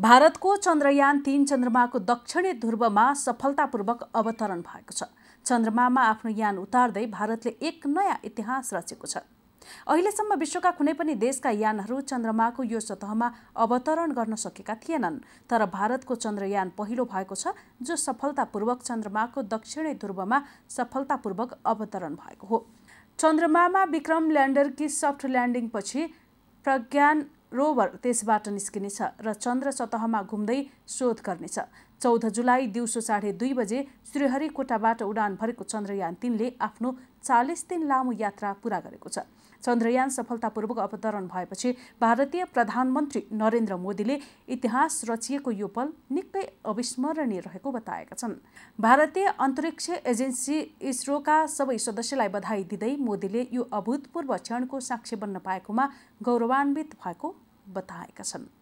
भारतको चन्द्रयान तिन चन्द्रमाको दक्षिणी ध्रुवमा सफलतापूर्वक अवतरण भएको छ चन्द्रमामा आफ्नो यान उतार्दै भारतले एक नयाँ इतिहास रचेको छ अहिलेसम्म विश्वका कुनै पनि देशका यानहरू चन्द्रमाको यो सतहमा अवतरण गर्न सकेका थिएनन् तर भारतको चन्द्रयान पहिलो भएको छ जो सफलतापूर्वक चन्द्रमाको दक्षिणी ध्रुवमा सफलतापूर्वक अवतरण भएको हो चन्द्रमामा विक्रम ल्यान्डरकी सफ्ट ल्यान्डिङपछि प्रज्ञान रोभर त्यसबाट निस्किनेछ र चन्द्र सतहमा घुम्दै शोध गर्नेछ चौध जुलाई दिउँसो साढे दुई बजे श्रीहरिकोटाबाट उडान भरेको चन्द्रयान तिनले आफ्नो चालिस दिन लामो यात्रा पूरा गरेको छ चन्द्रयान सफलतापूर्वक अवतरण भएपछि भारतीय प्रधानमन्त्री नरेन्द्र मोदीले इतिहास रचिएको यो पल निकै अविस्मरणीय रहेको बताएका छन् भारतीय अन्तरिक्ष एजेन्सी इसरोका सबै सदस्यलाई बधाई दिँदै मोदीले यो अभूतपूर्व क्षणको साक्षी बन्न पाएकोमा गौरवान्वित भएको बताएका छन्